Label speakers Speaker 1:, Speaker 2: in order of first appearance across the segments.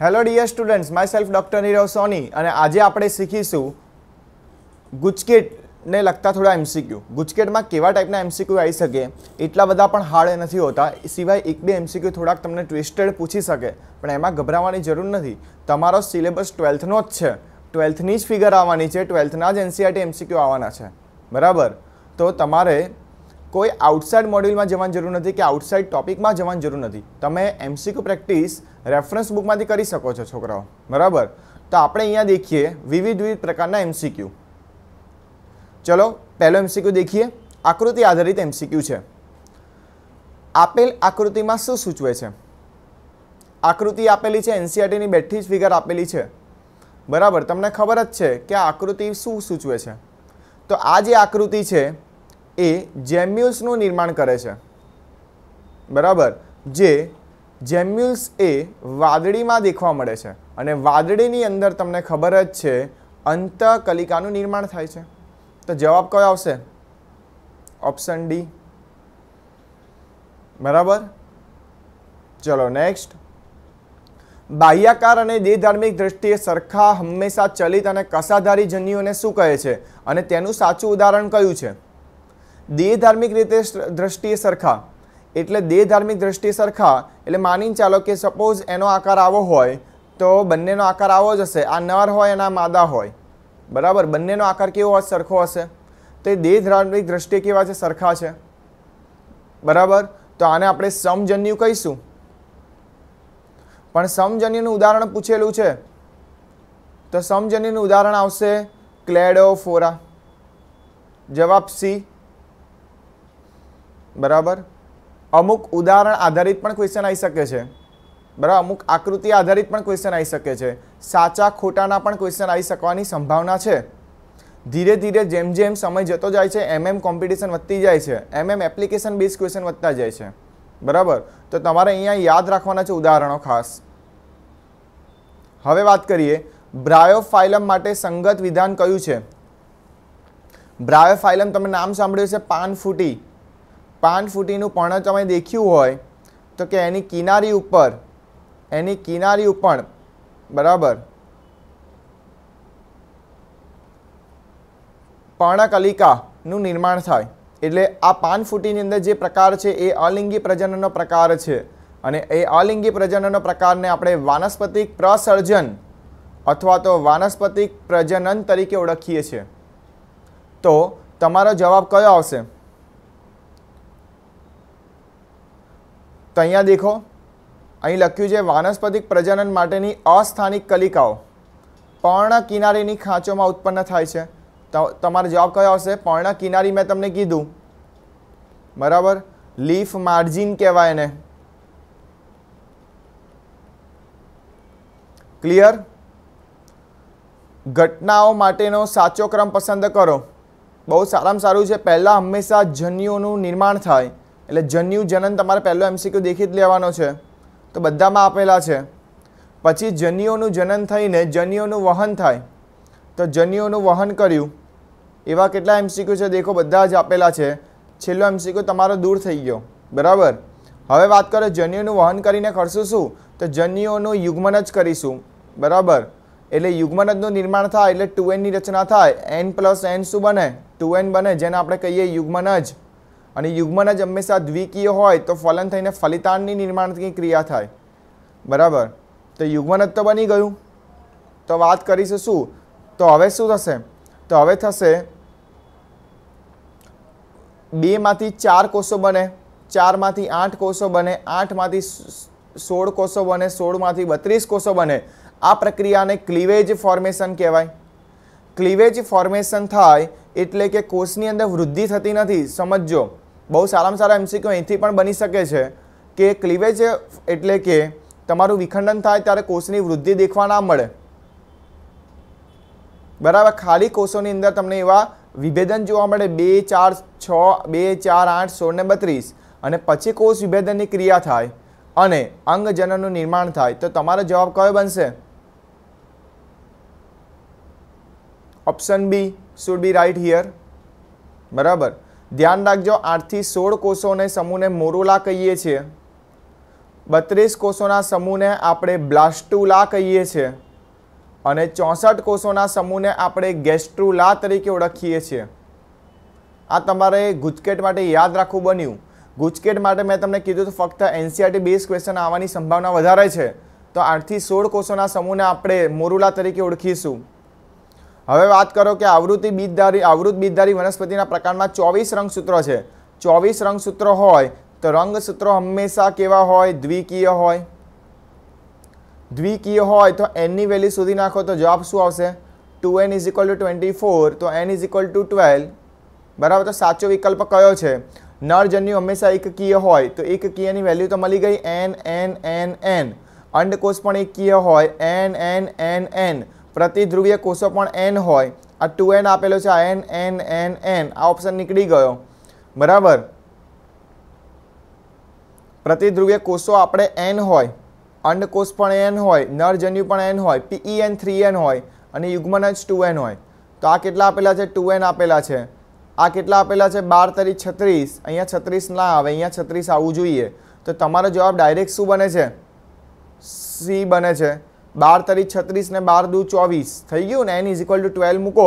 Speaker 1: hello dear students myself doctor Nirav Soni અને આજે આપણે શીખીશું ગુચકેટને લગતા થોડા એમસીક્યુ ગુચકેટમાં કેવા ટાઈપના એમસીક્યુ આવી શકે એટલા બધા પણ હાર્ડ નથી હોતા સિવાય એક બે એમસીક્યુ થોડાક તમને ટ્વિસ્ટેડ પૂછી શકે પણ એમાં ગભરાવાની જરૂર નથી તમારો સિલેબસ ટ્વેલ્થનો જ છે ટ્વેલ્થની જ ફિગર આવવાની છે ટ્વેલ્થના જ એનસીઆરટી એમસીક્યુ e આવવાના છે બરાબર તો તમારે કોઈ આઉટસાઇડ મોડ્યુલમાં જવાની જરૂર નથી કે આઉટસાઇડ ટોપિકમાં જવાની જરૂર નથી તમે એમસીક્યુ પ્રેક્ટિસ રેફરન્સ બુકમાંથી કરી શકો છો છોકરાઓ બરાબર તો આપણે અહીંયા દેખીએ વિવિધ વિવિધ પ્રકારના એમસીક્યુ ચલો પહેલો એમસીક્યુ દેખીએ આકૃતિ આધારિત એમસીક્યુ છે આપેલ આકૃતિમાં શું સૂચવે છે આકૃતિ આપેલી છે એનસીઆરટીની e બેઠી જ ફિગર આપેલી છે બરાબર તમને ખબર જ છે કે આકૃતિ શું સૂચવે છે તો આ જે આકૃતિ છે એ જેમ્યુલ્સનું નિર્માણ કરે છે બરાબર જે જેમ્યુલ્સ એ વાદળીમાં દેખવા મળે છે અને વાદળીની અંદર તમને ખબર જ છે અંતકલિકાનું નિર્માણ થાય છે તો જવાબ કયો આવશે ઓપ્શન ડી બરાબર ચલો નેક્સ્ટ બાહ્યાકાર અને દેહધાર્મિક દ્રષ્ટિએ સરખા હંમેશા ચલિત અને કસાધારી જન્યુઓને શું કહે છે અને તેનું સાચું ઉદાહરણ કયું છે દેહ ધાર્મિક રીતે દ્રષ્ટિએ સરખા એટલે દેહ ધાર્મિક દ્રષ્ટિએ સરખા એટલે માનીને ચાલો કે સપોઝ એનો આકાર આવો હોય તો બંનેનો આકાર આવો જ હશે આ નર હોય અને આ માદા હોય બરાબર બંનેનો આકાર કેવો હશે સરખો હશે તો એ દેહ ધાર્મિક દ્રષ્ટિએ કેવા છે સરખા છે બરાબર તો આને આપણે સમજન્યુ કહીશું પણ સમજન્યુનું ઉદાહરણ પૂછેલું છે તો સમજન્યુનું ઉદાહરણ આવશે ક્લેડોફોરા જવાબ સી બરાબર અમુક ઉદાહરણ આધારિત પણ ક્વેશ્ચન આવી શકે છે બરાબર અમુક આકૃતિ આધારિત પણ ક્વેશ્ચન આવી શકે છે સાચા ખોટાના પણ ક્વેશ્ચન આવી શકવાની સંભાવના છે ધીરે ધીરે જેમ જેમ સમય જતો જાય છે એમ એમ કોમ્પિટિશન વધતી જાય છે એમ એમ એપ્લિકેશન બેઝ ક્વેશ્ચન વધતા જાય છે બરાબર તો તમારે અહીંયા યાદ રાખવાના છે ઉદાહરણો ખાસ હવે વાત કરીએ બ્રાયોફાઇલમ માટે સંગત વિધાન કયું છે બ્રાયોફાઇલમ તમે નામ સાંભળ્યું છે પાન ફૂટી પાંચ ફૂટીનું પર્ણ તમે દેખ્યું હોય તો કે એની કિનારી ઉપર એની કિનારી ઉપર બરાબર પર્ણકલિકાનું નિર્માણ થાય એટલે આ પાન ફૂટીની અંદર જે પ્રકાર છે એ અલિંગી પ્રજનનનો પ્રકાર છે અને એ અલિંગી પ્રજનનનો પ્રકારને આપણે વાનસ્પતિક પ્રસર્જન અથવા તો વાનસ્પતિક પ્રજનન તરીકે ઓળખીએ છીએ તો તમારો જવાબ કયો આવશે તો અહીંયા દેખો અહીં લખ્યું છે વાનસ્પતિક પ્રજનન માટેની અસ્થાનિક કલિકાઓ પર્ણ કિનારીની ખાંચોમાં ઉત્પન્ન થાય છે તમારો જવાબ કયો આવશે પર્ણ કિનારી મેં તમને કીધું બરાબર લીફ માર્જિન કહેવાય એને ક્લિયર ઘટનાઓ માટેનો સાચો ક્રમ પસંદ કરો બહુ સારામાં સારું છે પહેલાં હંમેશા જન્યુઓનું નિર્માણ થાય એટલે જન્યુ જનન તમારે પહેલો એમસીક્યુ દેખી જ લેવાનો છે તો બધામાં આપેલા છે પછી જન્યુઓનું જનન થઈને જન્યુઓનું વહન થાય તો જન્યુઓનું વહન કર્યું એવા કેટલા એમસીક્યુ છે દેખો બધા જ આપેલા છે છેલ્લો એમસીક્યુ તમારો દૂર થઈ ગયો બરાબર હવે વાત કરો જન્યુઓનું વહન કરીને કરશું શું તો જન્યુઓનું યુગ્મન જ કરીશું બરાબર એટલે યુગ્મનદનું નિર્માણ થાય એટલે ટુ એનની રચના થાય એન પ્લસ એન શું બને ટુ એન બને જેને આપણે કહીએ યુગ્મન જ અને યુગ્મન જ હંમેશા દ્વિકીય હોય તો ફલન થઈને ફલિતાણની નિર્માણની ક્રિયા થાય બરાબર તો યુગ્મન જ તો બની ગયું તો વાત કરીશું શું તો હવે શું થશે તો હવે થશે બેમાંથી ચાર કોષો બને ચારમાંથી આઠ કોષો બને આઠમાંથી સોળ કોષો બને સોળમાંથી બત્રીસ કોષો બને આ પ્રક્રિયાને ક્લીવેજ ફોર્મેશન કહેવાય ક્લીવેજ ફોર્મેશન થાય એટલે કે કોષની અંદર વૃદ્ધિ થતી નથી સમજજો બહુ સારામાં સારા એમસીક્યુ અહીંથી પણ બની શકે છે કે ક્લીવેજ એટલે કે તમારું વિખંડન થાય ત્યારે કોષની વૃદ્ધિ દેખવા ના મળે બરાબર ખાલી કોષોની અંદર તમને એવા વિભેદન જોવા મળે બે ચાર છ બે ચાર આઠ સોળ ને બત્રીસ અને પછી કોષ વિભેદનની ક્રિયા થાય અને અંગજનનનું નિર્માણ થાય તો તમારો જવાબ કયો બનશે option B should be right here બરાબર ધ્યાન રાખજો આઠથી સોળ કોષોને સમૂહને મોરુલા કહીએ છીએ બત્રીસ કોષોના સમૂહને આપણે બ્લાસ્ટુલા કહીએ છીએ અને ચોસઠ કોષોના સમૂહને આપણે ગેસ્ટ્રુલા તરીકે ઓળખીએ છીએ આ તમારે ગુજકેટ માટે યાદ રાખવું બન્યું ગુજકેટ માટે મેં તમને કીધું તો ફક્ત એનસીઆરટી બેઝ ક્વેશ્ચન આવવાની સંભાવના વધારે છે તો આઠથી સોળ કોષોના સમૂહને આપણે મોરુલા તરીકે ઓળખીશું હવે વાત કરો કે આવૃત્તિ બીજધારી આવૃત બીજધારી વનસ્પતિના પ્રકારમાં ચોવીસ રંગસૂત્રો છે ચોવીસ રંગસૂત્રો હોય તો રંગસૂત્રો હંમેશા કેવા હોય દ્વિકીય હોય દ્વિકીય હોય તો એનની વેલ્યુ સુધી નાખો તો જવાબ શું આવશે two N is equal to twenty four તો N is equal to twelve બરાબર તો સાચો વિકલ્પ કયો છે નરજન્યુ હંમેશા એક કીય હોય તો એક કીયની વેલ્યુ તો મળી ગઈ એન એન એન એન અંડકોષ પણ એક કીય હોય એન એન એન એન પ્રતિધ્રુવીય કોષો પણ એન હોય આ ટુ એન આપેલો છે આ એન એન એન એન આ ઓપ્શન નીકળી ગયો બરાબર પ્રતિધ્રુવીય કોષો આપણે એન હોય અંડકોષ પણ એન હોય નરજન્યુ પણ એન હોય પીઈ એન થ્રી એન હોય અને યુગ્મન જ ટુ એન હોય તો આ કેટલા આપેલા છે ટુ એન આપેલા છે આ કેટલા આપેલા છે બાર તારીખ છત્રીસ અહીંયા છત્રીસ ના આવે અહીંયા છત્રીસ આવવું જોઈએ તો તમારો જવાબ ડાયરેક્ટ શું બને છે સી બને છે બાર તારીખ છત્રીસ ને બાર દુ ચોવીસ થઈ ગયું ને N is equal to twelve મૂકો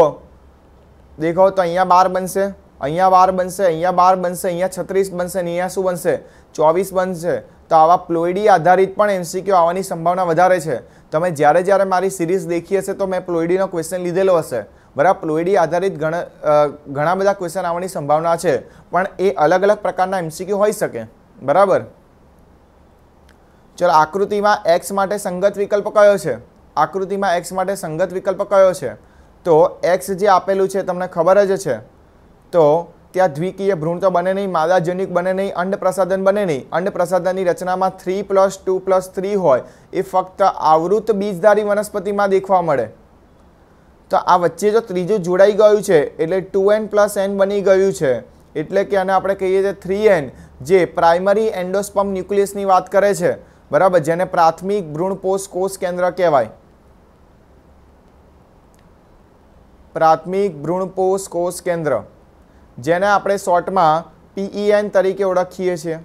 Speaker 1: દેખો તો અહીંયા બાર બનશે અહીંયા બાર બનશે અહીંયા બાર બનશે અહીંયા છત્રીસ બનશે ને અહીંયા શું બનશે ચોવીસ બનશે તો આવા પ્લોઈડી આધારિત પણ એમસીક્યુ આવવાની સંભાવના વધારે છે તમે જ્યારે જ્યારે મારી સિરીઝ દેખી હશે તો મેં પ્લોઇડીનો ક્વેશ્ચન લીધેલો હશે બરાબર પ્લોઈડી આધારિત ઘણા ઘણા બધા ક્વેશ્ચન આવવાની સંભાવના છે પણ એ અલગ અલગ પ્રકારના એમસીક્યુ હોઈ શકે બરાબર ચલો આકૃતિમાં એક્સ માટે સંગત વિકલ્પ કયો છે આકૃતિમાં એક્સ માટે સંગત વિકલ્પ કયો છે તો એક્સ જે આપેલું છે તમને ખબર જ છે તો ત્યાં દ્વિકીય ભ્રૂણ તો બને નહીં માદાજનિક બને નહીં અંડપ્રસાદન બને નહીં અંડપ્રસાદનની રચનામાં three plus two plus three હોય એ ફક્ત આવૃત બીજધારી વનસ્પતિમાં દેખવા મળે તો આ વચ્ચે જો ત્રીજું જોડાઈ ગયું છે એટલે ટુ એન પ્લસ એન બની ગયું છે એટલે કે આને આપણે કહીએ છીએ થ્રી એન જે પ્રાઇમરી એન્ડોસ્પમ ન્યુક્લિયસની વાત કરે છે બરાબર જેને પ્રાથમિક ભ્રૂણપોષ કોષ કેન્દ્ર કહેવાય પ્રાથમિક ભ્રૂણપોષ કોષ કેન્દ્ર જેને આપણે શોર્ટમાં પીઈએન તરીકે ઓળખીએ છીએ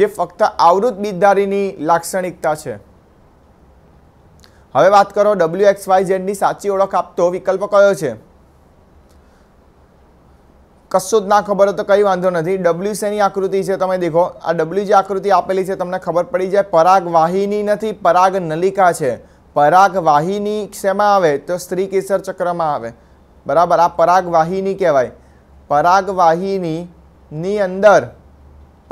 Speaker 1: જે ફક્ત આવૃત બીજધારીની લાક્ષણિકતા છે હવે વાત કરો ડબલ્યુ એક્સ વાય ઝેડની સાચી ઓળખ આપતો વિકલ્પ કયો છે કશું જ ના ખબર હોય તો કંઈ વાંધો નથી ડબલ્યુ સેની આકૃતિ છે તમે દેખો આ ડબલ્યુ જે આકૃતિ આપેલી છે તમને ખબર પડી જાય પરાગવાહિની નથી પરાગ નલિકા છે પરાગવાહિની શેમાં આવે તો સ્ત્રી કેસર ચક્રમાં આવે બરાબર આ પરાગવાહિની કહેવાય પરાગવાહિનીની અંદર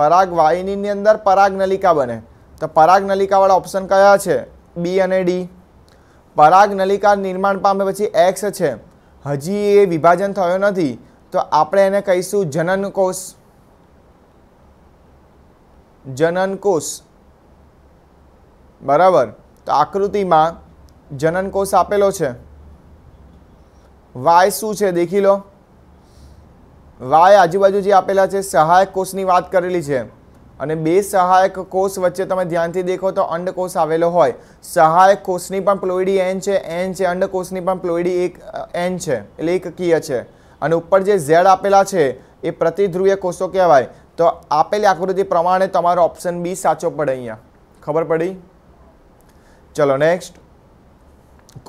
Speaker 1: પરાગ વાહિનીની અંદર પરાગ નલિકા બને તો પરાગ નલિકાવાળા ઓપ્શન કયા છે બી અને ડી પરાગ નલિકા નિર્માણ પામે પછી એક્સ છે હજી એ વિભાજન થયો નથી તો આપણે એને કહીશું જનનકોષ જનનકોષ બરાબર તો આકૃતિમાં જનનકોષ આપેલો છે વાય શું છે દેખી લો વાય આજુબાજુ જે આપેલા છે સહાયક કોષની વાત કરેલી છે અને બે સહાયક કોષ વચ્ચે તમે ધ્યાનથી દેખો તો અંડકોષ આવેલો હોય સહાયક કોષની પણ પ્લોઈડી એન છે એન છે અંડકોષની પણ પ્લોઈડી એક એન છે એટલે એક કીય છે અને ઉપર જે ઝેડ આપેલા છે એ પ્રતિધ્રુવીય કોષો કહેવાય તો આપેલી આકૃતિ પ્રમાણે તમારો ઓપ્શન બી સાચો પડે અહીંયા ખબર પડી ચલો નેક્સ્ટ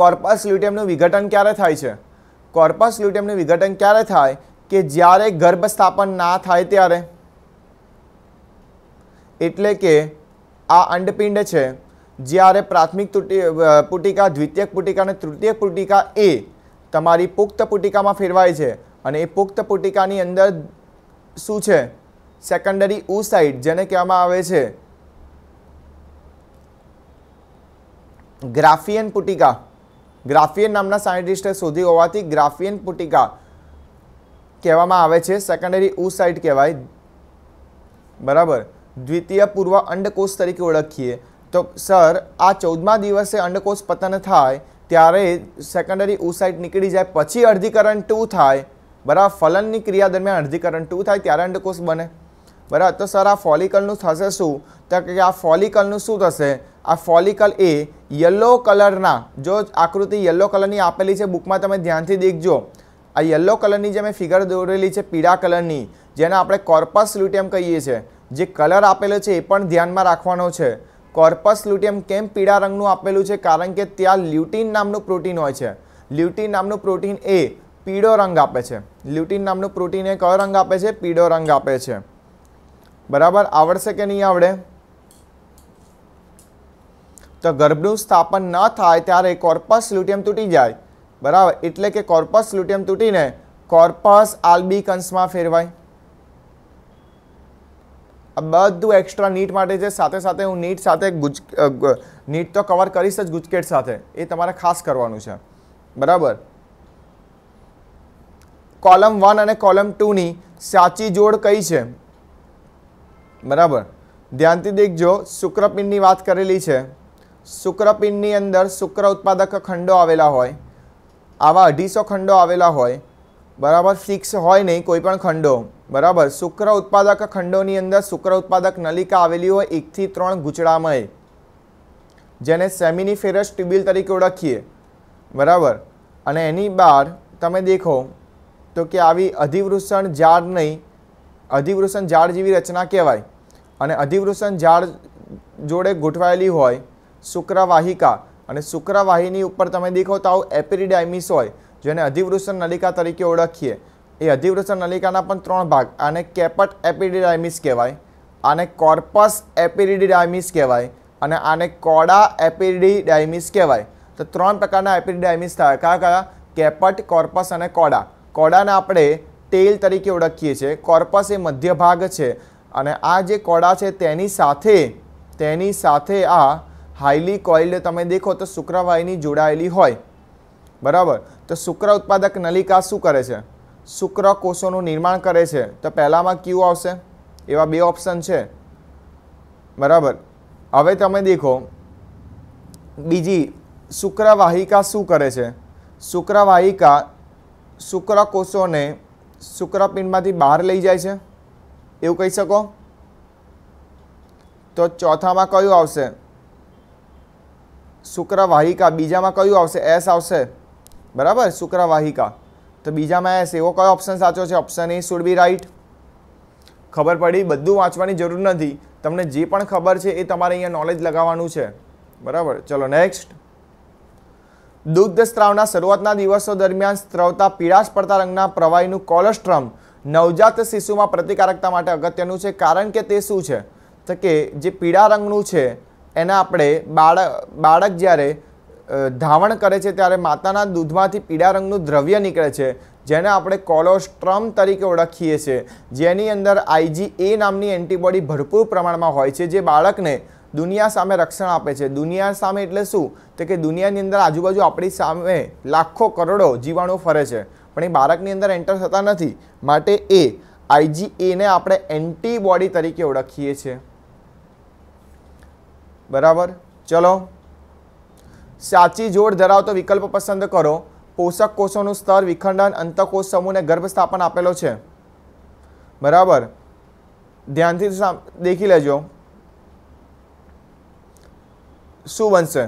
Speaker 1: કોર્પસ લ્યુટિયમનું વિઘટન ક્યારે થાય છે કોર્પસ લ્યુટિયમનું વિઘટન ક્યારે થાય કે જ્યારે ગર્ભ સ્થાપન ના થાય ત્યારે એટલે કે આ અંડપિંડ છે જ્યારે પ્રાથમિક પુટિકા દ્વિતીયક પુટિકા અને તૃતીય પુટિકા એ તમારી પુખ્ત પુટિકામાં ફેરવાય છે અને એ પુખ્ત પુટિકાની અંદર શું છે સેકન્ડરી ઉસાઇડ જેને કહેવામાં આવે છે ગ્રાફિયન પુટિકા ગ્રાફિયન નામના સાયન્ટિસ્ટે શોધી હોવાથી ગ્રાફિયન પુટિકા કહેવામાં આવે છે સેકન્ડરી ઉસાઇડ કહેવાય બરાબર દ્વિતીય પૂર્વ અંડકોષ તરીકે ઓળખીએ તો સર આ ચૌદમા દિવસે અંડકોષ પતન થાય ત્યારે સેકન્ડરી ઉસાઇડ નીકળી જાય પછી અર્ધીકરણ ટુ થાય બરાબર ફલનની ક્રિયા દરમિયાન અર્ધીકરણ ટુ થાય ત્યારે અંડકોષ બને બરાબર તો સર આ ફોલિકલનું થશે શું તો કે આ ફોલિકલનું શું થશે આ ફોલિકલ એ યલો કલરના જો આકૃતિ યલો કલરની આપેલી છે બુકમાં તમે ધ્યાનથી દેખજો આ યલો કલરની જે મેં ફિગર દોરેલી છે પીળા કલરની જેને આપણે કોર્પસ લ્યુટિયમ કહીએ છીએ જે કલર આપેલો છે એ પણ ધ્યાનમાં રાખવાનો છે કોર્પસ લ્યુટિયમ કેમ પીળા રંગનું આપેલું છે કારણ કે ત્યાં લ્યુટિન નામનું પ્રોટીન હોય છે લ્યુટિન નામનું પ્રોટીન એ પીળો રંગ આપે છે લ્યુટિન નામનું પ્રોટીન એ કયો રંગ આપે છે પીળો રંગ આપે છે બરાબર આવડશે કે નહીં આવડે તો ગર્ભનું સ્થાપન ન થાય ત્યારે કોર્પસ લ્યુટિયમ તૂટી જાય બરાબર એટલે કે કોર્પસ લ્યુટિયમ તૂટીને કોર્પસ આલ્બી કંસમાં ફેરવાય આ બધું એક્સ્ટ્રા નીટ માટે છે સાથે સાથે હું નીટ સાથે ગુજ નીટ તો કવર કરીશ જ ગુજકેટ સાથે એ તમારે ખાસ કરવાનું છે બરાબર કોલમ વન અને કોલમ ટુની સાચી જોડ કઈ છે બરાબર ધ્યાનથી દેખજો શુક્રપિંડની વાત કરેલી છે શુક્રપિંડની અંદર શુક્ર ઉત્પાદક ખંડો આવેલા હોય આવા અઢીસો ખંડો આવેલા હોય બરાબર ફિક્સ હોય નહીં કોઈ પણ ખંડો બરાબર શુક્ર ઉત્પાદક ખંડોની અંદર શુક્ર ઉત્પાદક નલિકા આવેલી હોય એકથી ત્રણ ગુચડામય જેને સેમિની સેમિનીફેરસ ટ્યુબિલ તરીકે ઓળખીએ બરાબર અને એની બહાર તમે દેખો તો કે આવી અધિવૃષણ ઝાડ નહીં અધિવૃષણ ઝાડ જેવી રચના કહેવાય અને અધિવૃષણ ઝાડ જોડે ગોઠવાયેલી હોય શુક્રવાહિકા અને શુક્રવાહિની ઉપર તમે દેખો તો આવું એપિરીડાયમિસ હોય જેને અધિવૃષણ નલિકા તરીકે ઓળખીએ એ અધિવૃષણ નલિકાના પણ ત્રણ ભાગ આને કેપટ એપિડિડાયમિસ કહેવાય આને કોર્પસ એપિડિડાયમિસ કહેવાય અને આને કોડા એપિડિડાયમિસ કહેવાય તો ત્રણ પ્રકારના એપિડિડાયમિસ થાય કયા કયા કેપટ કોર્પસ અને કોડા કોડાને આપણે તેલ તરીકે ઓળખીએ છીએ કોર્પસ એ મધ્ય ભાગ છે અને આ જે કોડા છે તેની સાથે તેની સાથે આ હાઈલી કોઇલ તમે દેખો તો શુક્રવાહિની જોડાયેલી હોય બરાબર તો શુક્ર ઉત્પાદક નલિકા શું કરે છે શુક્ર કોષોનું નિર્માણ કરે છે તો પહેલાંમાં ક્યુ આવશે એવા બે ઓપ્શન છે બરાબર હવે તમે દેખો બીજી શુક્રવાહિકા શું કરે છે શુક્રવાહિકા કોષોને શુક્રપિંડમાંથી બહાર લઈ જાય છે એવું કહી શકો તો ચોથામાં કયું આવશે શુક્રવાહિકા બીજામાં કયું આવશે એસ આવશે બરાબર શુક્રવાહિકા તો બીજામાં એસ એવો કયો ઓપ્શન સાચો છે option A should be right ખબર પડી બધું વાંચવાની જરૂર નથી તમને જે પણ ખબર છે એ તમારે અહીંયા નોલેજ લગાવવાનું છે બરાબર ચલો નેક્સ્ટ દુગ્ધ સ્ત્રાવના શરૂઆતના દિવસો દરમિયાન સ્ત્રવતા પીળાશ પડતા રંગના પ્રવાહીનું કોલેસ્ટ્રમ નવજાત શિશુમાં પ્રતિકારકતા માટે અગત્યનું છે કારણ કે તે શું છે તો કે જે પીળા રંગનું છે એના આપણે બાળક બાળક જ્યારે ધાવણ કરે છે ત્યારે માતાના દૂધમાંથી પીળા રંગનું દ્રવ્ય નીકળે છે જેને આપણે કોલોસ્ટ્રમ તરીકે ઓળખીએ છીએ જેની અંદર આઈજી એ નામની એન્ટીબોડી ભરપૂર પ્રમાણમાં હોય છે જે બાળકને દુનિયા સામે રક્ષણ આપે છે દુનિયા સામે એટલે શું તો કે દુનિયાની અંદર આજુબાજુ આપણી સામે લાખો કરોડો જીવાણુ ફરે છે પણ એ બાળકની અંદર એન્ટર થતા નથી માટે એ આઈજી એને આપણે એન્ટીબોડી તરીકે ઓળખીએ છીએ બરાબર ચલો સાચી જોડ ધરાવતો વિકલ્પ પસંદ કરો પોષક કોષોનું સ્તર વિખંડન અંતકોષ સમૂહને ગર્ભસ્થાપન આપેલો છે બરાબર ધ્યાનથી દેખી લેજો શું બનશે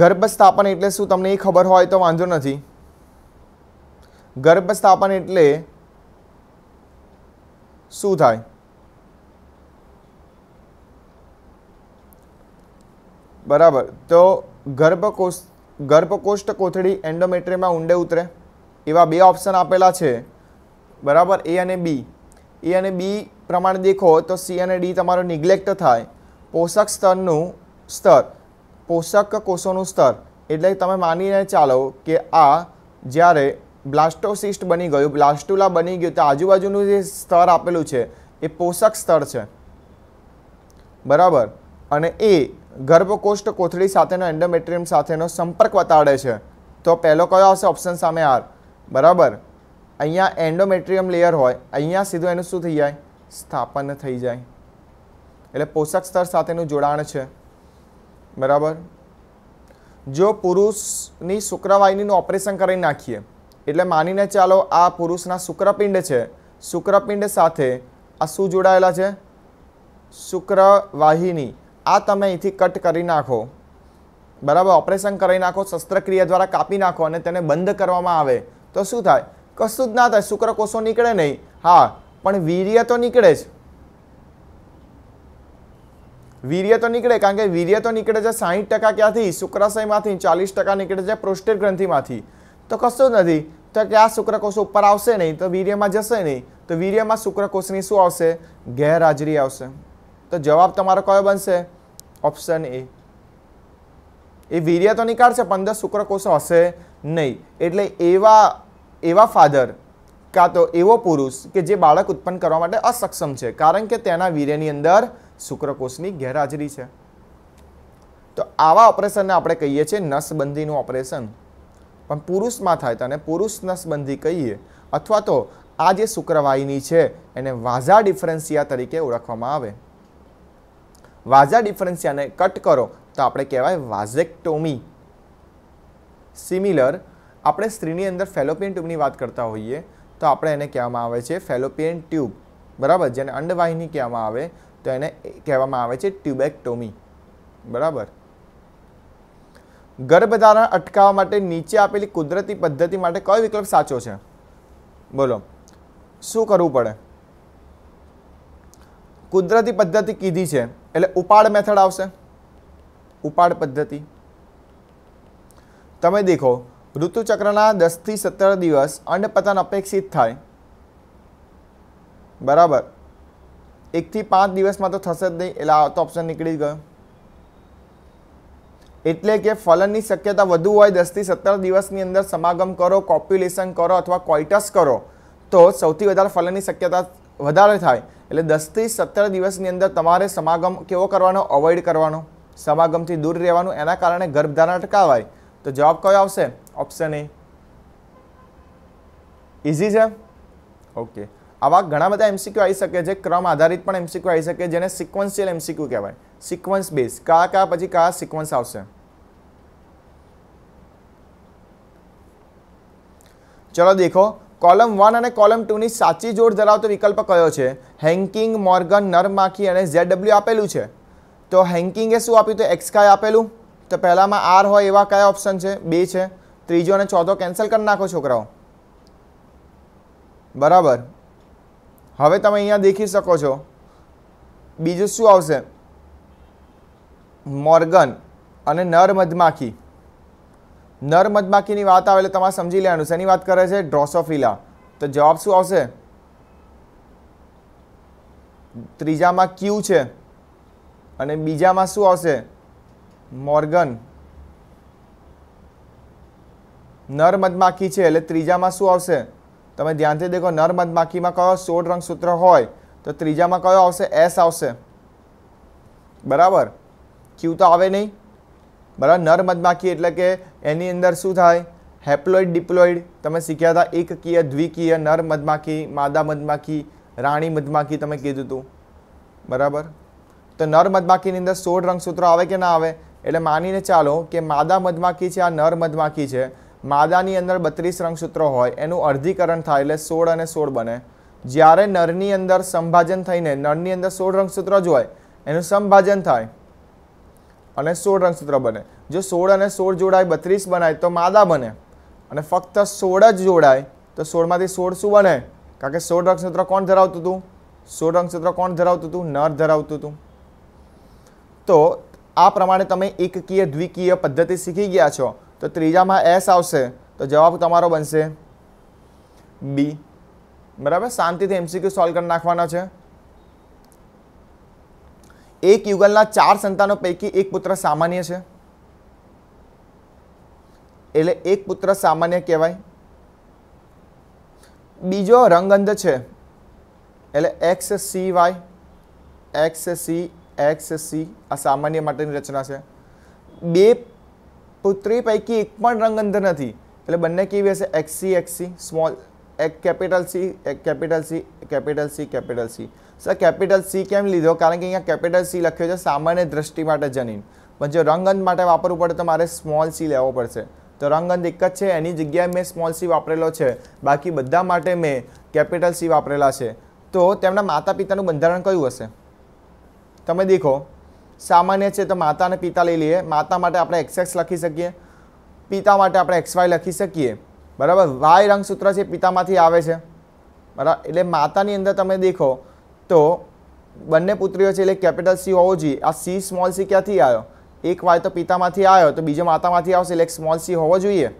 Speaker 1: ગર્ભસ્થાપન એટલે શું તમને એ ખબર હોય તો વાંધો નથી ગર્ભસ્થાપન એટલે શું થાય બરાબર તો ગર્ભકોષ ગર્ભકોષ્ઠ કોથળી એન્ડોમેટ્રીમાં ઊંડે ઉતરે એવા બે ઓપ્શન આપેલા છે બરાબર એ અને બી એ અને બી પ્રમાણે દેખો તો સી અને ડી તમારો નિગ્લેક્ટ થાય પોષક સ્તરનું સ્તર પોષક કોષોનું સ્તર એટલે તમે માનીને ચાલો કે આ જ્યારે બ્લાસ્ટોસિસ્ટ બની ગયું બ્લાસ્ટુલા બની ગયું તો આજુબાજુનું જે સ્તર આપેલું છે એ પોષક સ્તર છે બરાબર અને એ ગર્ભકોષ્ઠ કોથળી સાથેનો એન્ડોમેટ્રિયમ સાથેનો સંપર્ક વતાડે છે તો પહેલો કયો આવશે ઓપ્શન સામે આર બરાબર અહીંયા એન્ડોમેટ્રિયમ લેયર હોય અહીંયા સીધું એનું શું થઈ જાય સ્થાપન થઈ જાય એટલે પોષક સ્તર સાથેનું જોડાણ છે બરાબર જો પુરુષની શુક્રવાહિનીનું ઓપરેશન કરી નાખીએ એટલે માનીને ચાલો આ પુરુષના શુક્રપિંડ છે શુક્રપિંડ સાથે આ શું જોડાયેલા છે શુક્રવાહિની આ તમે અહીંથી કટ કરી નાખો બરાબર ઓપરેશન કરી નાખો શસ્ત્રક્રિયા દ્વારા કાપી નાખો અને તેને બંધ કરવામાં આવે તો શું થાય કશું જ ના થાય શુક્રકોષો નીકળે નહીં હા પણ વીર્ય તો નીકળે જ વીર્ય તો નીકળે કારણ કે વીર્ય તો નીકળે છે સાહીઠ ટકા ક્યાંથી શુક્રાશયમાંથી ચાલીસ ટકા નીકળે છે પ્રોસ્ટેટ ગ્રંથિમાંથી તો કશું જ નથી તો કે આ શુક્રકોષ ઉપર આવશે નહીં તો વીર્યમાં જશે નહીં તો વીર્યમાં શુક્રકોષની શું આવશે ગેરહાજરી આવશે તો જવાબ તમારો કયો બનશે ઓપ્શન એ એ વીર્ય તો નીકાળશે પણ અંદર શુક્રકોષો હશે નહીં એટલે એવા એવા ફાધર કાં તો એવો પુરુષ કે જે બાળક ઉત્પન્ન કરવા માટે અસક્ષમ છે કારણ કે તેના વીર્યની અંદર શુક્રકોષની ગેરહાજરી છે તો આવા ઓપરેશનને આપણે કહીએ છીએ નસબંધીનું ઓપરેશન પણ પુરુષમાં થાય તેને પુરુષ નસબંધી કહીએ અથવા તો આ જે શુક્રવાહિની છે એને વાઝા ડિફરન્સિયા તરીકે ઓળખવામાં આવે વાઝા ડિફરન્સિયાને કટ કરો તો આપણે કહેવાય વાઝેક્ટોમી સિમિલર આપણે સ્ત્રીની અંદર ફેલોપિયન ટ્યુબની વાત કરતા હોઈએ તો આપણે એને કહેવામાં આવે છે ફેલોપિયન ટ્યુબ બરાબર જેને અંડવાહિની કહેવામાં આવે તો એને કહેવામાં આવે છે ટ્યુબેક્ટોમી બરાબર ગર્ભધારણ અટકાવવા માટે નીચે આપેલી કુદરતી પદ્ધતિ માટે કયો વિકલ્પ સાચો છે બોલો શું કરવું પડે કુદરતી પદ્ધતિ કીધી છે એટલે ઉપાડ મેથડ આવશે ઉપાડ પદ્ધતિ તમે દેખો ઋતુચક્રના દસથી સત્તર દિવસ અંડપતન અપેક્ષિત થાય બરાબર એકથી પાંચ દિવસમાં તો થશે જ નહીં એટલે આ તો ઓપ્શન નીકળી ગયો એટલે કે ફલનની શક્યતા વધુ હોય દસથી સત્તર દિવસની અંદર સમાગમ કરો કોપ્યુલેશન કરો અથવા કોઇટસ કરો તો સૌથી વધારે ફલનની શક્યતા વધારે થાય એટલે દસથી સત્તર દિવસની અંદર તમારે સમાગમ કેવો કરવાનો અવોઇડ કરવાનો સમાગમથી દૂર રહેવાનું એના કારણે ગર્ભધારણ અટકાવાય તો જવાબ કયો આવશે ઓપ્શન એ ઇઝી છે ઓકે આવા ઘણા બધા એમસીક્યુ આવી શકે છે ક્રમ આધારિત પણ એમસીક્યુ આવી શકે જેને સિક્વન્શિયલ એમસીક્યુ કહેવાય સિક્વન્સ બેઝ કયા કયા પછી કયા સિક્વન્સ આવશે ચલો દેખો કોલમ વન અને કોલમ ટુની સાચી જોડ ધરાવતો વિકલ્પ કયો છે હેન્કિંગ મોર્ગન નરમાખી અને ઝેડબલ્યુ આપેલું છે તો હેન્કિંગે શું આપ્યું તો એક્સકાય આપેલું તો પહેલાંમાં આર હોય એવા કયા ઓપ્શન છે બે છે ત્રીજો અને ચોથો કેન્સલ કરી નાખો છોકરાઓ બરાબર હવે તમે અહીંયા દેખી શકો છો બીજું શું આવશે મોર્ગન અને નર મધમાખી નર મધમાખીની વાત આવે એટલે તમારે સમજી લેવાનું શેની વાત કરે છે ડ્રોસોફિલા તો જવાબ શું આવશે ત્રીજામાં ક્યુ છે અને બીજામાં શું આવશે મોર્ગન નર મધમાખી છે એટલે ત્રીજામાં શું આવશે તમે ધ્યાનથી દેખો નર મધમાખીમાં કયો સોળ રંગસૂત્ર હોય તો ત્રીજામાં કયો આવશે એસ આવશે બરાબર ક્યુ તો આવે નહીં બરાબર નર મધમાખી એટલે કે એની અંદર શું થાય હેપ્લોઇડ ડિપ્લોઇડ તમે શીખ્યા હતા એકકીય દ્વિકીય નર મધમાખી માદા મધમાખી રાણી મધમાખી તમે કીધું હતું બરાબર તો નર મધમાખીની અંદર સોળ રંગસૂત્રો આવે કે ના આવે એટલે માનીને ચાલો કે માદા મધમાખી છે આ નર મધમાખી છે માદાની અંદર બત્રીસ રંગસૂત્રો હોય એનું અર્ધીકરણ થાય એટલે સોળ અને સોળ બને જ્યારે નરની અંદર સંભાજન થઈને નરની અંદર સોળ રંગસૂત્રો જ હોય એનું સંભાજન થાય અને સોળ રંગસૂત્ર બને જો સોળ અને સોળ જોડાય બત્રીસ બનાય તો માદા બને અને ફક્ત સોળ જ જોડાય તો સોળમાંથી સોળ શું બને કારણ કે સોળ રંગસૂત્ર કોણ ધરાવતું હતું સોળ રંગસૂત્ર કોણ ધરાવતું હતું નર ધરાવતું હતું તો આ પ્રમાણે તમે એકકીય દ્વિકીય પદ્ધતિ શીખી ગયા છો તો ત્રીજામાં એસ આવશે તો જવાબ તમારો બનશે બી બરાબર શાંતિથી એમસીક્યુ સોલ્વ કરી નાખવાના છે એક યુગલના ચાર સંતાનો પૈકી એક પુત્ર સામાન્ય છે એટલે એક પુત્ર સામાન્ય કહેવાય બીજો રંગંધ છે એટલે X C Y X C X C આ સામાન્ય માટેની રચના છે બે પુત્રી પૈકી એક પણ રંગ રંગંધ નથી એટલે બંને કેવી હશે એક્સી એક્સી સ્મોલ એક કેપિટલ સી એક capital C capital C capital C sir capital C કેમ લીધો કારણ કે અહીંયા કેપિટલ સી લખ્યો છે સામાન્ય દ્રષ્ટિ માટે જનીન પણ જો રંગંત માટે વાપરવું પડે તો મારે સ્મોલ સી લેવો પડશે તો રંગંત એક જ છે એની જગ્યાએ મેં સ્મોલ સી વાપરેલો છે બાકી બધા માટે મેં કેપિટલ સી વાપરેલા છે તો તેમના માતા પિતાનું બંધારણ કયું હશે તમે દેખો સામાન્ય છે તો માતા અને પિતા લઈ લઈએ માતા માટે આપણે એક્સએક્સ લખી શકીએ પિતા માટે આપણે એક્સવાય લખી શકીએ બરાબર વાય રંગસૂત્ર છે પિતામાંથી આવે છે બરાબર એટલે માતાની અંદર તમે દેખો તો બંને પુત્રીઓ છે એટલે કેપિટલ સી હોવો જોઈએ આ સી સ્મોલ સી ક્યાંથી આવ્યો એક વાય તો પિતામાંથી આવ્યો તો બીજો માતામાંથી આવશે એટલે સ્મોલ સી હોવો જોઈએ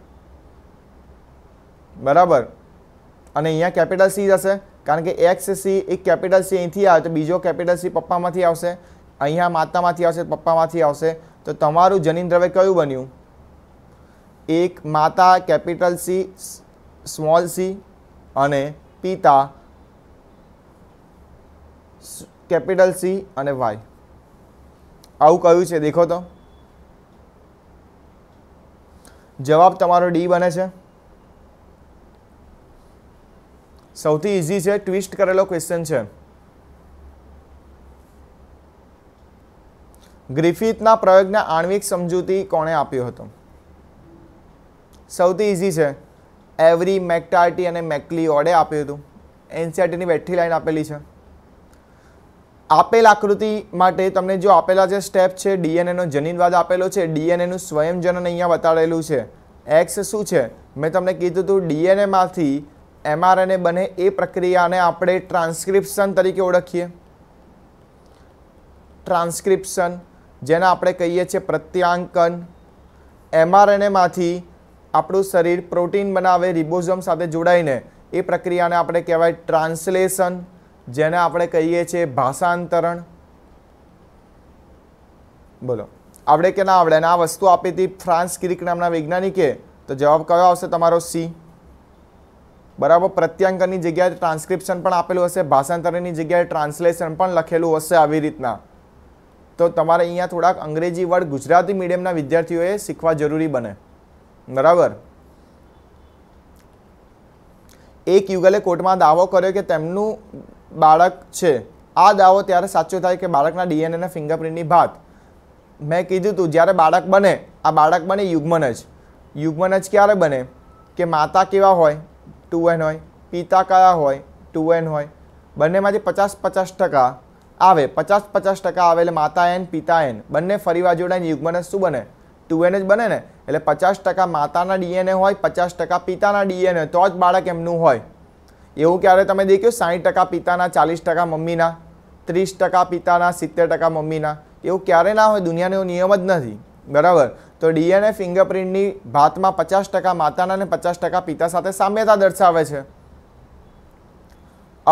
Speaker 1: બરાબર અને અહીંયા કેપિટલ સી જશે કારણ કે એક્સ સી એક કેપિટલ સી અહીંથી આવે તો બીજો કેપિટલ સી પપ્પામાંથી આવશે અહીંયા માતામાંથી આવશે પપ્પામાંથી આવશે તો તમારું જનીન દ્રવ્ય કયું બન્યું એક માતા કેપિટલ સી સ્મોલ સી અને પિતા કેપિટલ સી અને વાય આવું કયું છે દેખો તો જવાબ તમારો ડી બને છે સૌથી ઇઝી છે ટ્વિસ્ટ કરેલો ક્વેશ્ચન છે ગ્રિફિથના પ્રયોગને આણ્વિક સમજૂતી કોણે આપ્યો હતો સૌથી ઇઝી છે એવરી મેકટાર્ટી અને મેકલી ઓડે આપ્યું હતું એનસીઆરટીની બેઠી લાઈન આપેલી છે આપેલ આકૃતિ માટે તમને જો આપેલા જે સ્ટેપ છે ડીએનએનો જનીનવાદ આપેલો છે ડીએનએનું સ્વયંજનન અહીંયા બતાડેલું છે એક્સ શું છે મેં તમને કીધું હતું ડીએનએમાંથી એમઆરએનએ બને એ પ્રક્રિયાને આપણે ટ્રાન્સક્રિપ્શન તરીકે ઓળખીએ ટ્રાન્સક્રિપ્શન જેને આપણે કહીએ છીએ પ્રત્યાંકન એમઆરએનએમાંથી આપણું શરીર પ્રોટીન બનાવે રિબોઝમ સાથે જોડાઈને એ પ્રક્રિયાને આપણે કહેવાય ટ્રાન્સલેશન જેને આપણે કહીએ છીએ ભાષાંતરણ બોલો આવડે કે ના આવડે અને આ વસ્તુ આપી હતી ફ્રાન્સ ક્રિક નામના વૈજ્ઞાનિકે તો જવાબ કયો આવશે તમારો સી બરાબર પ્રત્યાંકનની જગ્યાએ ટ્રાન્સક્રિપ્શન પણ આપેલું હશે ભાષાંતરની જગ્યાએ ટ્રાન્સલેશન પણ લખેલું હશે આવી રીતના તો તમારે અહીંયા થોડાક અંગ્રેજી વર્ડ ગુજરાતી મીડિયમના વિદ્યાર્થીઓએ શીખવા જરૂરી બને બરાબર એક યુગલે કોર્ટમાં દાવો કર્યો કે તેમનું બાળક છે આ દાવો ત્યારે સાચો થાય કે બાળકના ડીએનએના ફિંગરપ્રિન્ટની ભાત મેં કીધું હતું જ્યારે બાળક બને આ બાળક બને યુગ્મન જ યુગ્મન જ ક્યારે બને કે માતા કેવા હોય ટુ એન હોય પિતા કયા હોય ટુ એન હોય બંનેમાંથી પચાસ પચાસ ટકા આવે પચાસ પચાસ ટકા આવે એટલે માતા એન પિતા એન બંને ફરીવા જોડાઈને યુગ્મન શું બને ટુએન જ બને ને એટલે પચાસ ટકા માતાના ડીએનએ હોય પચાસ ટકા પિતાના ડીએનએ તો જ બાળક એમનું હોય એવું ક્યારે તમે દેખ્યું સાઠ ટકા પિતાના ચાલીસ ટકા મમ્મીના ત્રીસ ટકા પિતાના સિત્તેર ટકા મમ્મીના એવું ક્યારે ના હોય દુનિયાનો નિયમ જ નથી બરાબર તો ડીએનએ ફિંગરપ્રિન્ટની ભાતમાં પચાસ ટકા માતાના અને પચાસ ટકા પિતા સાથે સામ્યતા દર્શાવે છે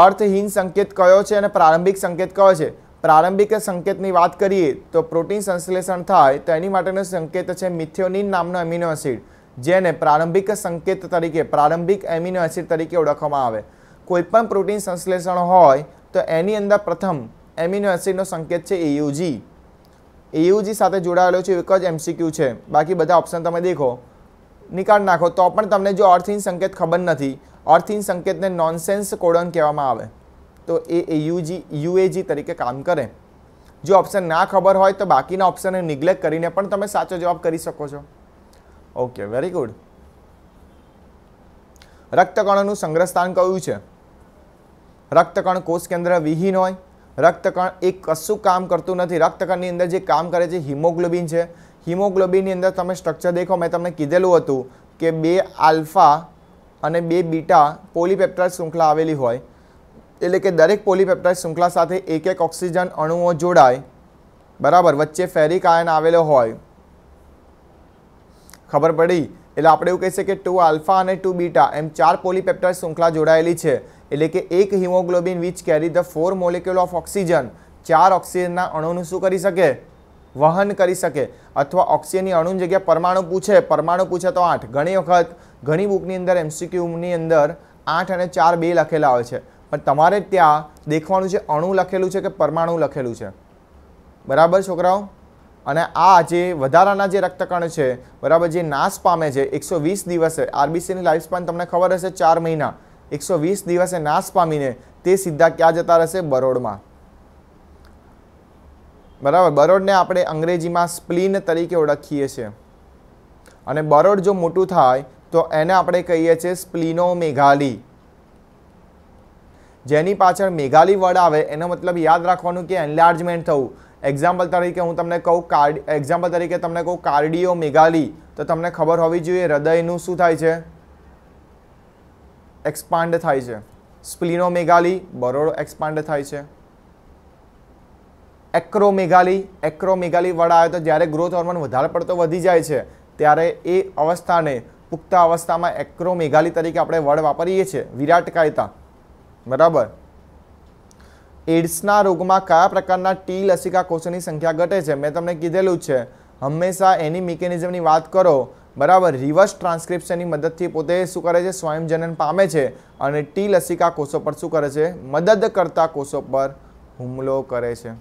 Speaker 1: અર્થહીન સંકેત કયો છે અને પ્રારંભિક સંકેત કયો છે પ્રારંભિક સંકેતની વાત કરીએ તો પ્રોટીન સંશ્લેષણ થાય તો એની માટેનો સંકેત છે મિથિયોનિન નામનો એમિનો એસિડ જેને પ્રારંભિક સંકેત તરીકે પ્રારંભિક એમિનો એસિડ તરીકે ઓળખવામાં આવે કોઈપણ પ્રોટીન સંશ્લેષણ હોય તો એની અંદર પ્રથમ એમિનો એસિડનો સંકેત છે એયુજી એયુજી સાથે જોડાયેલો છે એક જ એમસીક્યુ છે બાકી બધા ઓપ્શન તમે દેખો નિકાળ નાખો તો પણ તમને જો અર્થહીન સંકેત ખબર નથી અર્થહીન સંકેતને નોનસેન્સ કોડન કહેવામાં આવે તો એ એયુજી યુએજી તરીકે કામ કરે જો ઓપ્શન ના ખબર હોય તો બાકીના ઓપ્શનને નિગ્લેક્ટ કરીને પણ તમે સાચો જવાબ કરી શકો છો ઓકે વેરી ગુડ રક્તકણોનું સંગ્રહસ્થાન કયું છે રક્તકણ કોષ કેન્દ્ર વિહીન હોય રક્તકણ એ કશું કામ કરતું નથી રક્તકણની અંદર જે કામ કરે છે હિમોગ્લોબિન છે હિમોગ્લોબિનની અંદર તમે સ્ટ્રક્ચર દેખો મેં તમને કીધેલું હતું કે બે આલ્ફા અને બે બીટા પોલીપેપ્ટાઇડ શૃંખલા આવેલી હોય એટલે કે દરેક પોલીપેપ્ટાઇડ શૃંખલા સાથે એક એક ઓક્સિજન અણુઓ જોડાય બરાબર વચ્ચે ફેરિક આયન આવેલો હોય ખબર પડી એટલે આપણે એવું કહીશું કે ટુ આલ્ફા અને ટુ બીટા એમ ચાર પોલીપેપ્ટાઇડ શૃંખલા જોડાયેલી છે એટલે કે એક haemoglobin which carry the four molecule of oxygen ચાર ઓક્સિજનના અણુનું શું કરી શકે વહન કરી શકે અથવા ઓક્સિજનની અણુ જગ્યા પરમાણુ પૂછે પરમાણુ પૂછે તો આઠ ઘણી વખત ઘણી બુકની અંદર એમસીક્યુની અંદર આઠ અને ચાર બે લખેલા હોય છે પણ તમારે ત્યાં દેખવાનું છે અણુ લખેલું છે કે પરમાણુ લખેલું છે બરાબર છોકરાઓ અને આ જે વધારાના જે રક્તકણ છે બરાબર જે નાશ પામે છે એકસો વીસ દિવસે આરબીસીની લાઈફ સ્પાન તમને ખબર હશે ચાર મહિના એકસો વીસ દિવસે નાશ પામીને તે સીધા ક્યાં જતા રહેશે બરોડમાં બરાબર બરોડને આપણે અંગ્રેજીમાં સ્પ્લીન તરીકે ઓળખીએ છીએ અને બરોડ જો મોટું થાય તો એને આપણે કહીએ છીએ મેઘાલી જેની પાછળ મેઘાલી વર્ડ આવે એનો મતલબ યાદ રાખવાનું કે એનલાર્જમેન્ટ થવું એક્ઝામ્પલ તરીકે હું તમને કહું કાર્ડ એક્ઝામ્પલ તરીકે તમને કહું કાર્ડિયો મેઘાલી તો તમને ખબર હોવી જોઈએ હૃદયનું શું થાય છે એક્સપાન્ડ થાય છે સ્પ્લિનો મેઘાલી બરોડો એક્સપાન્ડ થાય છે એક્રોમેગાલી એક્રોમેગાલી વડ આવે તો જ્યારે ગ્રોથ હોર્મોન વધારે પડતો વધી જાય છે ત્યારે એ અવસ્થાને પુખ્ત અવસ્થામાં એક્રોમેગાલી તરીકે આપણે વડ વાપરીએ છીએ વિરાટ કાયતા બરાબર એડ્સના રોગમાં કયા પ્રકારના ટી લસિકા કોષોની સંખ્યા ઘટે છે મેં તમને કીધેલું છે હંમેશા એની મિકેનિઝમની વાત કરો બરાબર રિવર્સ ટ્રાન્સક્રિપ્શનની મદદથી પોતે શું કરે છે સ્વયંજનન પામે છે અને ટી લસિકા કોષો પર શું કરે છે મદદ કરતા કોષો પર હુમલો કરે છે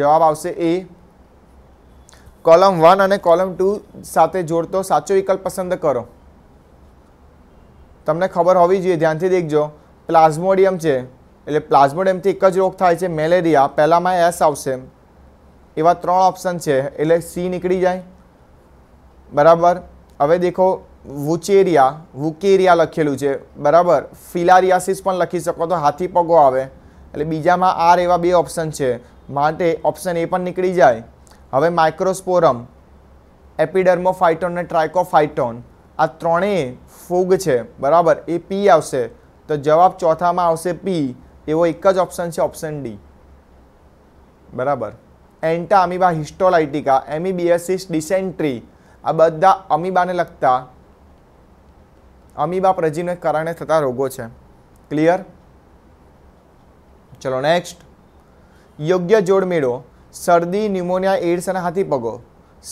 Speaker 1: જવાબ આવશે એ કોલમ વન અને કોલમ ટુ સાથે જોડતો સાચો વિકલ્પ પસંદ કરો તમને ખબર હોવી જોઈએ ધ્યાનથી દેખજો પ્લાઝ્મોડિયમ છે એટલે પ્લાઝ્મોડિયમથી એક જ રોગ થાય છે મેલેરિયા પહેલાંમાં એસ આવશે એવા ત્રણ ઓપ્શન છે એટલે સી નીકળી જાય બરાબર હવે દેખો વુચેરિયા વુકેરિયા લખેલું છે બરાબર ફિલારિયાસિસ પણ લખી શકો તો હાથી પગો આવે એટલે બીજામાં આર એવા બે ઓપ્શન છે માટે ઓપ્શન એ પણ નીકળી જાય હવે માઇક્રોસ્પોરમ એપિડર્મોફાઇટોન અને ટ્રાઇકોફાઇટોન આ ત્રણેય ફૂગ છે બરાબર એ પી આવશે તો જવાબ ચોથામાં આવશે પી એવો એક જ ઓપ્શન છે ઓપ્શન ડી બરાબર એન્ટા અમીબા હિસ્ટોલાઇટિકા એમીબીએસિસ ડિસેન્ટ્રી આ બધા અમીબાને લગતા અમીબા પ્રજીને કારણે થતા રોગો છે ક્લિયર ચલો નેક્સ્ટ યોગ્ય જોડ મેળો શરદી ન્યુમોનિયા એડ્સ અને હાથી પગો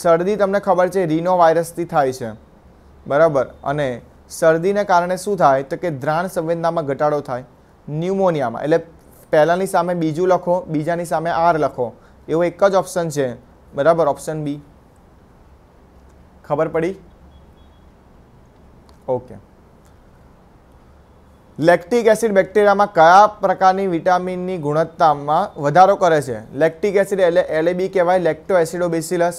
Speaker 1: શરદી તમને ખબર છે રીનો વાયરસથી થાય છે બરાબર અને શરદીને કારણે શું થાય તો કે ધ્રાણ સંવેદનામાં ઘટાડો થાય ન્યુમોનિયામાં એટલે પહેલાંની સામે બીજું લખો બીજાની સામે આર લખો એવો એક જ ઓપ્શન છે બરાબર ઓપ્શન બી ખબર પડી ઓકે લેક્ટિક એસિડ બેક્ટેરિયામાં કયા પ્રકારની વિટામિનની ગુણવત્તામાં વધારો કરે છે લેક્ટિક એસિડ એટલે એલેબી કહેવાય લેક્ટો એસિડોબેસિલસ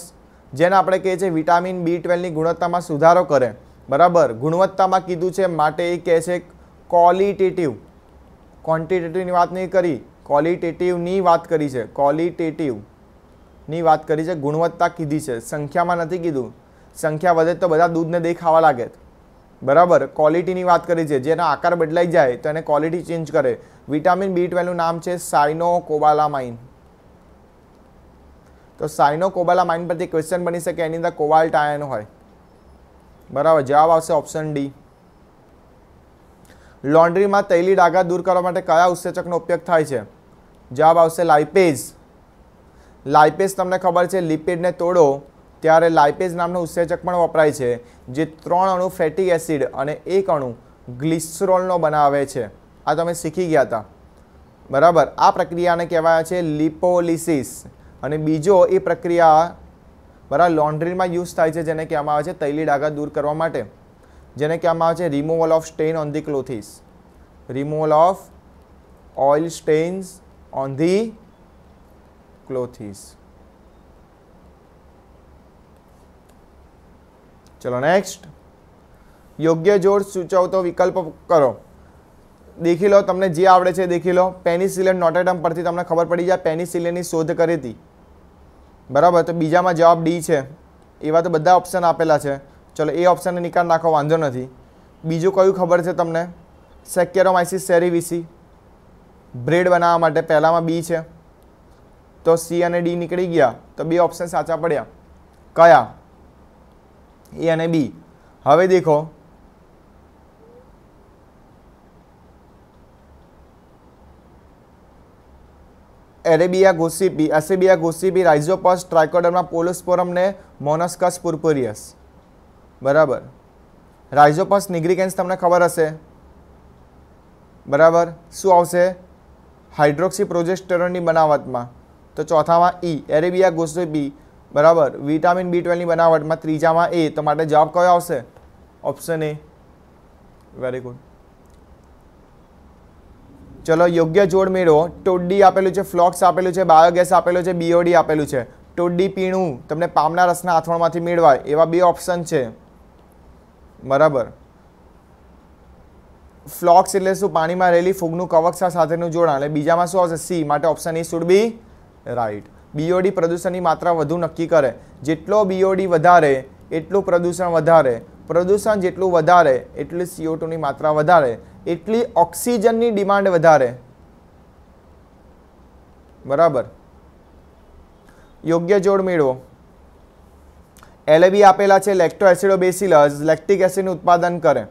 Speaker 1: જેને આપણે કહીએ છીએ વિટામિન બી ટ્વેલ્વની ગુણવત્તામાં સુધારો કરે બરાબર ગુણવત્તામાં કીધું છે માટે એ કહે છે ક્વોલિટેટિવ ક્વોન્ટિટેટિવની વાત નહીં કરી ક્વોલિટેટિવની વાત કરી છે ક્વોલિટેટિવની વાત કરી છે ગુણવત્તા કીધી છે સંખ્યામાં નથી કીધું સંખ્યા વધે તો બધા દૂધને દેખાવા લાગે બરાબર ક્વોલિટીની વાત કરી છે જેનો આકાર બદલાઈ જાય તો એને ક્વોલિટી ચેન્જ કરે વિટામિન બી ટ્વેલ્વનું નામ છે સાઇનો કોબાલામાઇન તો સાઇનો કોબાલામાઇન પરથી ક્વેશ્ચન બની શકે એની અંદર કોબાલ્ટ આયન હોય બરાબર જવાબ આવશે ઓપ્શન ડી લોન્ડ્રીમાં તૈલી ડાઘા દૂર કરવા માટે કયા ઉત્સેચકનો ઉપયોગ થાય છે જવાબ આવશે લાઇપેજ લાઇપેજ તમને ખબર છે લિપિડને તોડો ત્યારે લાઇપેજ નામનો ઉત્સેચક પણ વપરાય છે જે ત્રણ અણુ ફેટી એસિડ અને એક અણુ ગ્લિસરોલનો બનાવે છે આ તમે શીખી ગયા હતા બરાબર આ પ્રક્રિયાને કહેવાય છે લિપોલિસિસ અને બીજો એ પ્રક્રિયા બરાબર લોન્ડ્રીમાં યુઝ થાય છે જેને કહેવામાં આવે છે તૈલી ડાઘા દૂર કરવા માટે જેને કહેવામાં આવે છે removal of stain on the clothes removal of oil stains on the clothes ચલો નેક્સ્ટ યોગ્ય જોડ સૂચવતો વિકલ્પ કરો દેખી લો તમને જે આવડે છે દેખી લો પેનિસિલિન નોટેડમ પરથી તમને ખબર પડી જાય પેનિસિલિનની શોધ કરી હતી બરાબર તો બીજામાં જવાબ ડી છે એવા તો બધા ઓપ્શન આપેલા છે ચલો એ ઓપ્શનને નિકાલ નાખો વાંધો નથી બીજું કયું ખબર છે તમને સેક્યુરોમાઇસિસ સેરીવિસી બ્રેડ બનાવવા માટે પહેલામાં બી છે તો સી અને ડી નીકળી ગયા તો બે ઓપ્શન સાચા પડ્યા કયા એ અને બી હવે દેખો એરેબિયા ગોસીપી એસેબિયા ગોસીપી રાઇઝોપસ ટ્રાઇકોડર્મા પોલોસ્પોરમને મોનસ્કસ પુરપુરિયસ બરાબર રાઇઝોપસ નિગ્રિકેન્સ તમને ખબર હશે બરાબર શું આવશે હાઇડ્રોક્સી પ્રોજેસ્ટરોનની બનાવટમાં તો ચોથામાં ઈ એરેબિયા ગોસીપી બરાબર વિટામિન બી ટ્વેલ્વની બનાવટમાં ત્રીજામાં એ તો માટે જવાબ કયો આવશે ઓપ્શન એ વેરી ગુડ ચલો યોગ્ય જોડ મેળવો ટોડી આપેલું છે ફ્લોક્સ આપેલું છે બાયોગેસ આપેલું છે બીઓડી આપેલું છે ટોડી પીણું તમને પામના રસના આથવણમાંથી મેળવાય એવા બે ઓપ્શન છે બરાબર ફ્લોક્સ એટલે શું પાણીમાં રહેલી ફૂગનું કવકસા સાથેનું જોડાણ એટલે બીજામાં શું આવશે સી માટે option E should be right BOD પ્રદૂષણની માત્રા વધુ નક્કી કરે જેટલો બીઓડી વધારે એટલું પ્રદૂષણ વધારે પ્રદૂષણ જેટલું વધારે એટલી સીઓ ટુની માત્રા વધારે એટલી ઓક્સિજનની ડિમાન્ડ વધારે બરાબર યોગ્ય જોડ મેળવો એલએબી આપેલા છે લેક્ટો એસિડો એસિડોબેસિલસ લેક્ટિક એસિડનું ઉત્પાદન કરે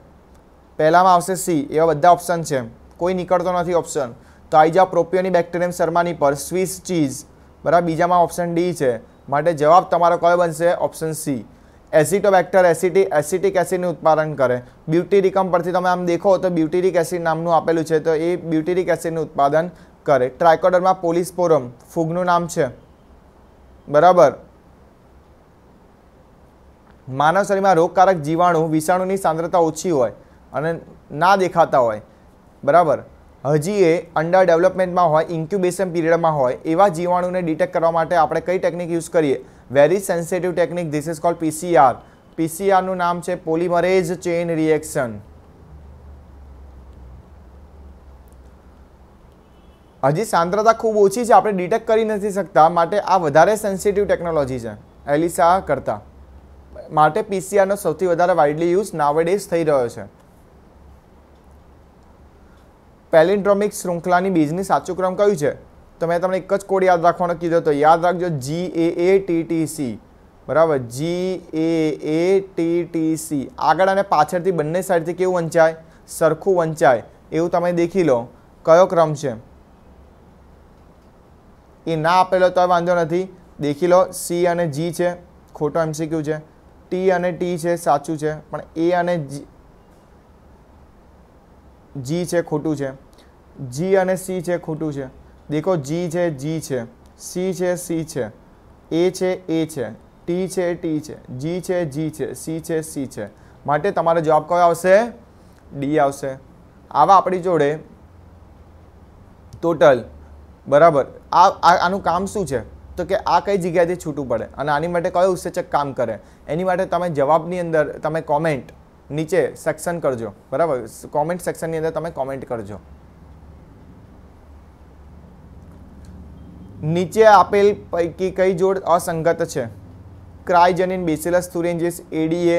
Speaker 1: પહેલામાં આવશે સી એવા બધા ઓપ્શન છે કોઈ નીકળતો નથી ઓપ્શન તો આવી જાઓ પ્રોપિયોની બેક્ટેરિયમ શર્માની પર સ્વિસ ચીઝ બરાબર બીજામાં ઓપ્શન ડી છે માટે જવાબ તમારો કયો બનશે option C Acetobacter aceti acetic એસિડનું ઉત્પાદન કરે બ્યુટીરિક પરથી તમે આમ દેખો તો બ્યુટીરિક એસિડ નામનું આપેલું છે તો એ બ્યુટીરિક એસિડનું ઉત્પાદન કરે ટ્રાયકોડરમાં પોલિસ્પોરમ ફૂગનું નામ છે બરાબર માનવ શરીરમાં રોગકારક જીવાણુ વિષાણુની સાંદ્રતા ઓછી હોય અને ના દેખાતા હોય બરાબર હજી એ અંડર ડેવલપમેન્ટમાં હોય ઇન્ક્યુબેશન પીરિયડમાં હોય એવા જીવાણુને ડિટેક્ટ કરવા માટે આપણે કઈ ટેકનિક યુઝ કરીએ very sensitive technique this is called PCR પીસીઆરનું નામ છે પોલિમરેજ ચેઇન રિએક્શન હજી સાંદ્રતા ખૂબ ઓછી છે આપણે ડિટેક્ટ કરી નથી શકતા માટે આ વધારે સેન્સિટિવ ટેકનોલોજી છે એલિસા કરતા માટે પીસીઆરનો સૌથી વધારે વાઇડલી યુઝ નાવેડેઝ થઈ રહ્યો છે પેલિન્ડ્રોમિક શૃંખલાની બીજની સાચો ક્રમ કયું છે તો મેં તમને એક જ કોડ યાદ રાખવાનો કીધો તો યાદ રાખજો G A A T T C બરાબર G A A T T C આગળ અને પાછળથી બંને સાઈડથી કેવું વંચાય સરખું વંચાય એવું તમે દેખી લો કયો ક્રમ છે એ ના આપેલો તો વાંધો નથી દેખી લો સી અને જી છે ખોટો એમસીક્યુ છે ટી અને ટી છે સાચું છે પણ એ અને જી છે ખોટું છે જી અને સી છે ખોટું છે દેખો જી છે જી છે સી છે સી છે એ છે એ છે ટી છે ટી છે જી છે જી છે સી છે સી છે માટે તમારો જવાબ કયો આવશે ડી આવશે આવા આપણી જોડે ટોટલ બરાબર આ આનું કામ શું છે તો કે આ કઈ જગ્યાએથી છૂટું પડે અને આની માટે કયો ઉત્સેચક કામ કરે એની માટે તમે જવાબની અંદર તમે કોમેન્ટ નીચે સેક્શન કરજો બરાબર કોમેન્ટ સેક્શનની અંદર તમે કોમેન્ટ કરજો નીચે આપેલ પૈકી કઈ જોડ અસંગત છે ક્રાયજનિન બેસિલસ થુરેન્જિસ એડીએ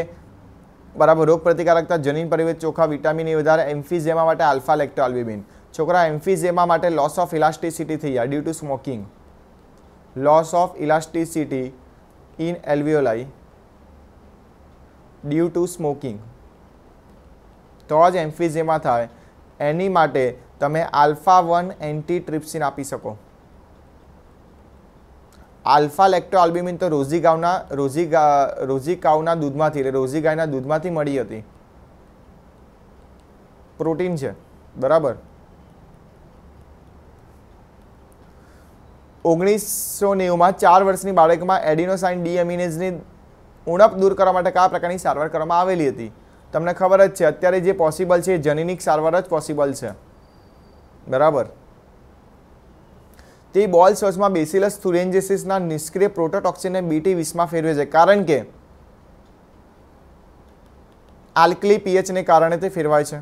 Speaker 1: બરાબર રોગ પ્રતિકારકતા જનીન પરિવેદ ચોખા વિટામિન એ વધારે એમ્ફિઝેમા માટે આલ્ફા લેક્ટોઆલ્બ્યુમિન છોકરા એમ્ફિઝેમા માટે લોસ ઓફ ઇલાસ્ટિસિટી થઈ ગયા due to smoking loss of elasticity in alveoli due to smoking તો જ એમ્ફિઝેમા થાય એની માટે તમે આલ્ફા વન એન્ટી ટ્રિપ્સિન આપી શકો આલ્ફા લેક્ટો લેક્ટોઆલ્બ્યુમિન તો રોઝી ગાઉના રોઝી રોઝી કાઉના દૂધમાંથી એટલે રોઝી ગાયના દૂધમાંથી મળી હતી પ્રોટીન છે બરાબર ઓગણીસો નેવુંમાં ચાર વર્ષની બાળકમાં એડિનોસાઇન ડીએમિનેઝની ઉણપ દૂર કરવા માટે કયા પ્રકારની સારવાર કરવામાં આવેલી હતી તમને ખબર જ છે અત્યારે જે પોસિબલ છે એ જનીનિક સારવાર જ પોસિબલ છે બરાબર તે બોલ સોર્સમાં બેસિલસ થુરેન્જેસિસના નિષ્ક્રિય પ્રોટોટોક્સિનને બીટી વીસમાં ફેરવે છે કારણ કે આલ્કલી પીએચને કારણે તે ફેરવાય છે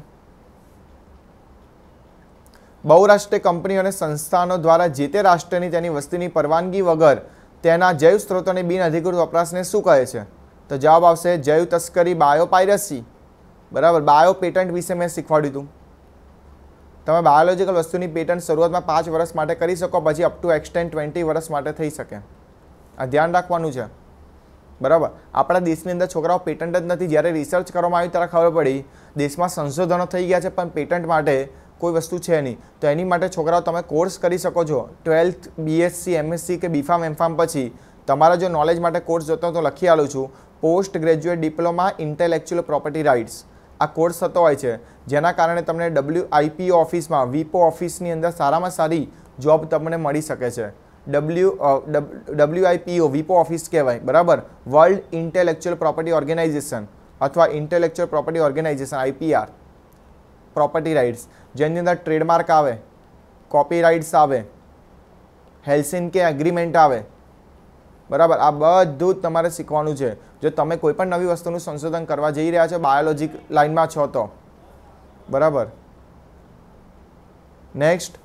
Speaker 1: બહુરાષ્ટ્રીય કંપનીઓ અને સંસ્થાનો દ્વારા જે તે રાષ્ટ્રની તેની વસ્તીની પરવાનગી વગર તેના જૈવ સ્ત્રોતોને બિનઅધિકૃત વપરાશને શું કહે છે તો જવાબ આવશે જૈવ તસ્કરી બાયોપાયરસી બરાબર બાયો પેટન્ટ વિશે મેં શીખવાડ્યું હતું તમે બાયોલોજીકલ વસ્તુની પેટન્ટ શરૂઆતમાં પાંચ વર્ષ માટે કરી શકો પછી અપ ટુ એક્સટેન્ડ ટ્વેન્ટી વર્ષ માટે થઈ શકે આ ધ્યાન રાખવાનું છે બરાબર આપણા દેશની અંદર છોકરાઓ પેટન્ટ જ નથી જ્યારે રિસર્ચ કરવામાં આવ્યું ત્યારે ખબર પડી દેશમાં સંશોધનો થઈ ગયા છે પણ પેટન્ટ માટે કોઈ વસ્તુ છે નહીં તો એની માટે છોકરાઓ તમે કોર્સ કરી શકો છો ટ્વેલ્થ બીએસસી એમએસસી કે બીફામ એમફામ પછી તમારા જો નોલેજ માટે કોર્સ જોતો તો લખી આલું છું post graduate diploma intellectual property rights આ કોર્સ થતો હોય છે જેના કારણે તમને ડબલ્યુ આઈપીઓ ઓફિસમાં વીપો ઓફિસની અંદર સારામાં સારી જોબ તમને મળી શકે છે ડબલ્યુ ડબલ્યુઆઈપીઓ વીપો ઓફિસ કહેવાય બરાબર વર્લ્ડ ઇન્ટેલેક્ચુઅલ પ્રોપર્ટી ઓર્ગેનાઇઝેશન અથવા intellectual property organisation IPR property rights જેની અંદર ટ્રેડમાર્ક આવે કોપી રાઇટ્સ આવે હેલ્સિન કે એગ્રીમેન્ટ આવે બરાબર આ બધું જ તમારે શીખવાનું છે જો તમે કોઈ પણ નવી વસ્તુનું સંશોધન કરવા જઈ રહ્યા છો બાયોલોજી લાઇનમાં છો તો બરાબર નેક્સ્ટ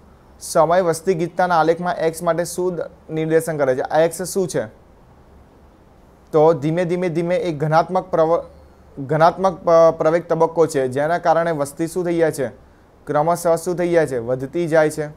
Speaker 1: સમય વસ્તી ગીતતાના આલેખમાં એક્સ માટે શું નિર્દેશન કરે છે આ એક્સ શું છે તો ધીમે ધીમે ધીમે એક ઘનાત્મક પ્રવ ઘનાત્મક પ્રવેગ તબક્કો છે જેના કારણે વસ્તી શું થઈ જાય છે ક્રમશઃ શું થઈ જાય છે વધતી જાય છે